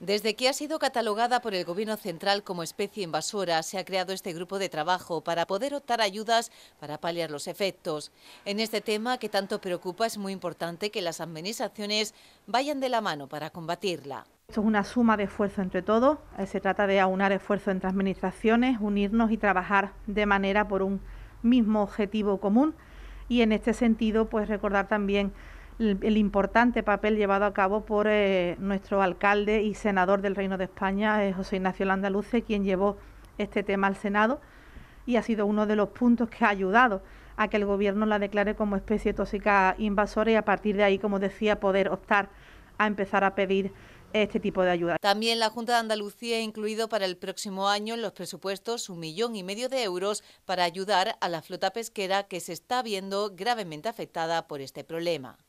Desde que ha sido catalogada por el Gobierno Central como especie invasora, se ha creado este grupo de trabajo para poder optar ayudas para paliar los efectos. En este tema que tanto preocupa es muy importante que las administraciones vayan de la mano para combatirla. Esto es una suma de esfuerzo entre todos, eh, se trata de aunar esfuerzo entre administraciones, unirnos y trabajar de manera por un mismo objetivo común y en este sentido pues recordar también el, importante papel llevado a cabo por eh, nuestro alcalde y senador del Reino de España, eh, José Ignacio Landaluce, quien llevó este tema al Senado y ha sido uno de los puntos que ha ayudado a que el Gobierno la declare como especie tóxica invasora y a partir de ahí, como decía, poder optar a empezar a pedir este tipo de ayuda. También la Junta de Andalucía ha incluido para el próximo año en los presupuestos un millón y medio de euros para ayudar a la flota pesquera que se está viendo gravemente afectada por este problema.